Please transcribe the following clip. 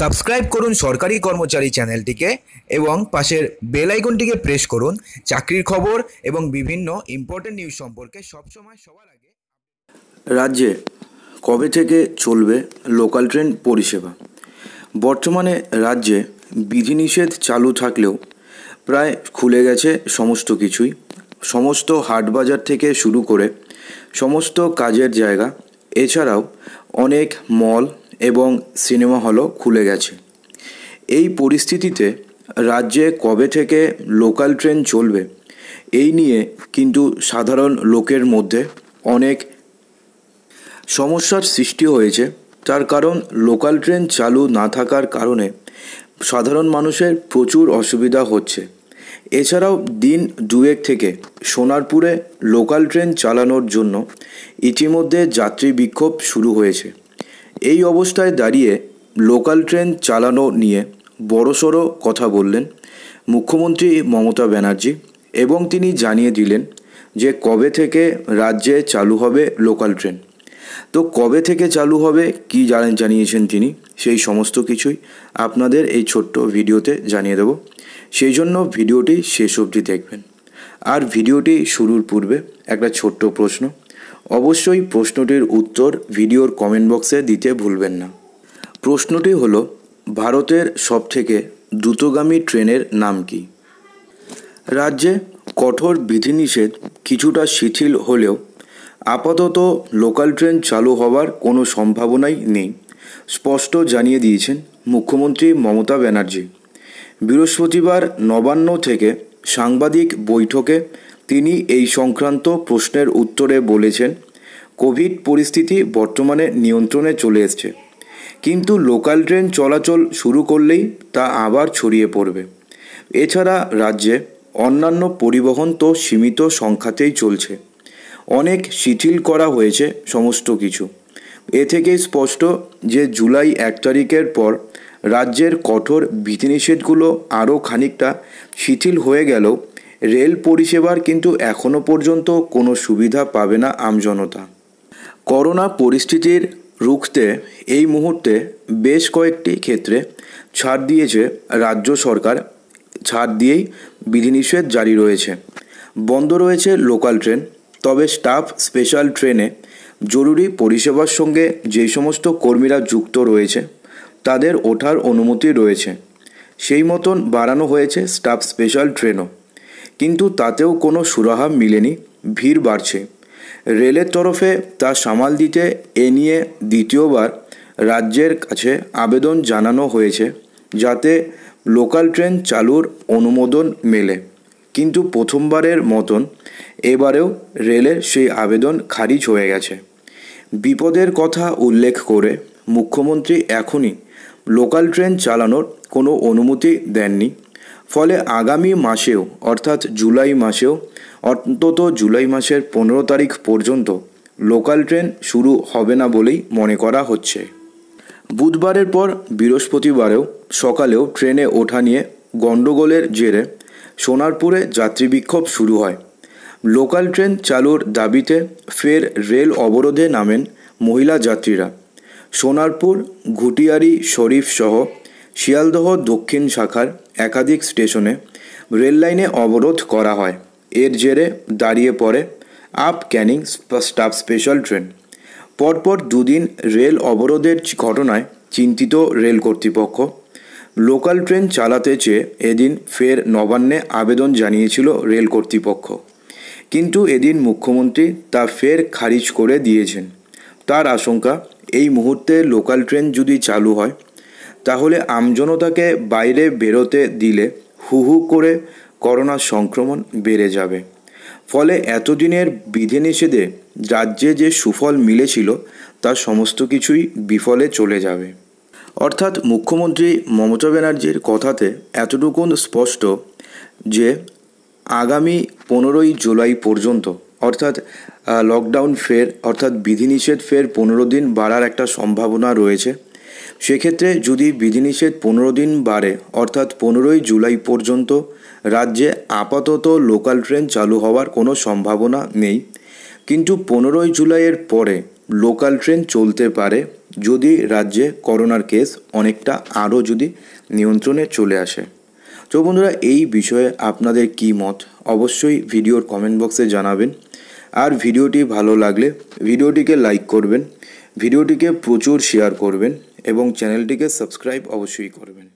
subscribe করুন সরকারি কর্মচারী চ্যানেলটিকে এবং পাশের বেল আইকনটিকে প্রেস করুন চাকরির খবর এবং বিভিন্ন ইম্পর্টেন্ট নিউজ সম্পর্কে সবসময় সবার আগে রাজ্যে কবে থেকে চলবে লোকাল ট্রেন পরিষেবা বর্তমানে রাজ্যে বিধিনিষেধ চালু থাকলেও প্রায় খুলে গেছে সমস্ত কিছুই সমস্ত হাট বাজার থেকে শুরু করে সমস্ত কাজের জায়গা এছাড়াও অনেক মল এবং সিনেমা হলও খুলে গেছে এই পরিস্থিতিতে রাজ্যে কবে থেকে লোকাল ট্রেন চলবে এই নিয়ে কিন্তু সাধারণ লোকের মধ্যে অনেক সমস্যার সৃষ্টি হয়েছে তার কারণ লোকাল ট্রেন চালু না থাকার কারণে সাধারণ মানুষের প্রচুর অসুবিধা হচ্ছে এছাড়াও দিন দুয়েক থেকে সোনারপুরে লোকাল ট্রেন চালানোর জন্য ইতিমধ্যে যাত্রী বিক্ষোভ শুরু হয়েছে এই অবস্থায় দাঁড়িয়ে লোকাল ট্রেন চালানো নিয়ে বড়সড় কথা বললেন মুখ্যমন্ত্রী মমতা ব্যানার্জি এবং তিনি জানিয়ে দিলেন যে কবে থেকে রাজ্যে চালু হবে লোকাল ট্রেন তো কবে থেকে চালু হবে কি জানিয়েছেন তিনি সেই সমস্ত কিছুই আপনাদের এই ছোট্ট ভিডিওতে জানিয়ে দেব সেই জন্য ভিডিওটি শেষ অবধি দেখবেন আর ভিডিওটি শুরুর পূর্বে একটা ছোট্ট প্রশ্ন অবশ্যই প্রশ্নটির উত্তর ভিডিওর কমেন্ট বক্সে দিতে ভুলবেন না প্রশ্নটি হল ভারতের সবথেকে দ্রুতগামী ট্রেনের নাম কি রাজ্যে কঠোর বিধিনিষেধ কিছুটা শিথিল হলেও আপাতত লোকাল ট্রেন চালু হওয়ার কোনো সম্ভাবনাই নেই স্পষ্ট জানিয়ে দিয়েছেন মুখ্যমন্ত্রী মমতা ব্যানার্জি বৃহস্পতিবার নবান্ন থেকে সাংবাদিক বৈঠকে তিনি এই সংক্রান্ত প্রশ্নের উত্তরে বলেছেন কোভিড পরিস্থিতি বর্তমানে নিয়ন্ত্রণে চলে এসছে কিন্তু লোকাল ট্রেন চলাচল শুরু করলেই তা আবার ছড়িয়ে পড়বে এছাড়া রাজ্যে অন্যান্য পরিবহন তো সীমিত সংখ্যাতেই চলছে অনেক শিথিল করা হয়েছে সমস্ত কিছু এ থেকেই স্পষ্ট যে জুলাই এক তারিখের পর রাজ্যের কঠোর বিধিনিষেধগুলো আরও খানিকটা শিথিল হয়ে গেলেও রেল পরিষেবার কিন্তু এখনও পর্যন্ত কোনো সুবিধা পাবে না আমজনতা করোনা পরিস্থিতির রুখতে এই মুহূর্তে বেশ কয়েকটি ক্ষেত্রে ছাড় দিয়েছে রাজ্য সরকার ছাড় দিয়েই বিধিনিষেধ জারি রয়েছে বন্ধ রয়েছে লোকাল ট্রেন তবে স্টাফ স্পেশাল ট্রেনে জরুরি পরিষেবার সঙ্গে যে সমস্ত কর্মীরা যুক্ত রয়েছে তাদের ওঠার অনুমতি রয়েছে সেই মতন বাড়ানো হয়েছে স্টাফ স্পেশাল ট্রেনও কিন্তু তাতেও কোনো সুরাহা মিলেনি ভিড় বাড়ছে রেলের তরফে তা সামাল দিতে এ নিয়ে দ্বিতীয়বার রাজ্যের কাছে আবেদন জানানো হয়েছে যাতে লোকাল ট্রেন চালুর অনুমোদন মেলে কিন্তু প্রথমবারের মতন এবারেও রেলের সেই আবেদন খারিজ হয়ে গেছে বিপদের কথা উল্লেখ করে মুখ্যমন্ত্রী এখনই লোকাল ট্রেন চালানোর কোনো অনুমতি দেননি ফলে আগামী মাসেও অর্থাৎ জুলাই মাসেও অন্তত জুলাই মাসের পনেরো তারিখ পর্যন্ত লোকাল ট্রেন শুরু হবে না বলেই মনে করা হচ্ছে বুধবারের পর বৃহস্পতিবারেও সকালেও ট্রেনে ওঠা নিয়ে গণ্ডগোলের জেরে সোনারপুরে যাত্রী বিক্ষোভ শুরু হয় লোকাল ট্রেন চালুর দাবিতে ফের রেল অবরোধে নামেন মহিলা যাত্রীরা সোনারপুর ঘুটিয়ারি শরীফ সহ শিয়ালদহ দক্ষিণ শাখার একাধিক স্টেশনে রেললাইনে অবরোধ করা হয় এর জেরে দাঁড়িয়ে পড়ে up Canning staff special train পরপর দুদিন রেল অবরোধের ঘটনায় চিন্তিত রেল কর্তৃপক্ষ লোকাল ট্রেন চালাতে চেয়ে এদিন ফের নবান্নে আবেদন জানিয়েছিল রেল কর্তৃপক্ষ কিন্তু এদিন মুখ্যমন্ত্রী তা ফের খারিজ করে দিয়েছেন তার আশঙ্কা এই মুহূর্তে লোকাল ট্রেন যদি চালু হয় তাহলে আমজনতাকে বাইরে বেরোতে দিলে হু হু করে করোনা সংক্রমণ বেড়ে যাবে ফলে এতদিনের বিধিনিষেধে রাজ্যে যে সুফল মিলেছিল তা সমস্ত কিছুই বিফলে চলে যাবে অর্থাৎ মুখ্যমন্ত্রী মমতা ব্যানার্জির কথাতে এতটুকুন স্পষ্ট যে আগামী পনেরোই জুলাই পর্যন্ত অর্থাৎ লকডাউন ফের অর্থাৎ বিধিনিষেধ ফের পনেরো দিন বাড়ার একটা সম্ভাবনা রয়েছে সেক্ষেত্রে যদি বিধিনিষেধ পনেরো দিন বাড়ে অর্থাৎ পনেরোই জুলাই পর্যন্ত রাজ্যে আপাতত লোকাল ট্রেন চালু হওয়ার কোনো সম্ভাবনা নেই কিন্তু পনেরোই জুলাইয়ের পরে লোকাল ট্রেন চলতে পারে যদি রাজ্যে করোনার কেস অনেকটা আরও যদি নিয়ন্ত্রণে চলে আসে তো বন্ধুরা এই বিষয়ে আপনাদের কী মত অবশ্যই ভিডিওর কমেন্ট বক্সে জানাবেন আর ভিডিওটি ভালো লাগলে ভিডিওটিকে লাইক করবেন ভিডিওটিকে প্রচুর শেয়ার করবেন এবং চ্যানেলটিকে সাবস্ক্রাইব অবশ্যই করবেন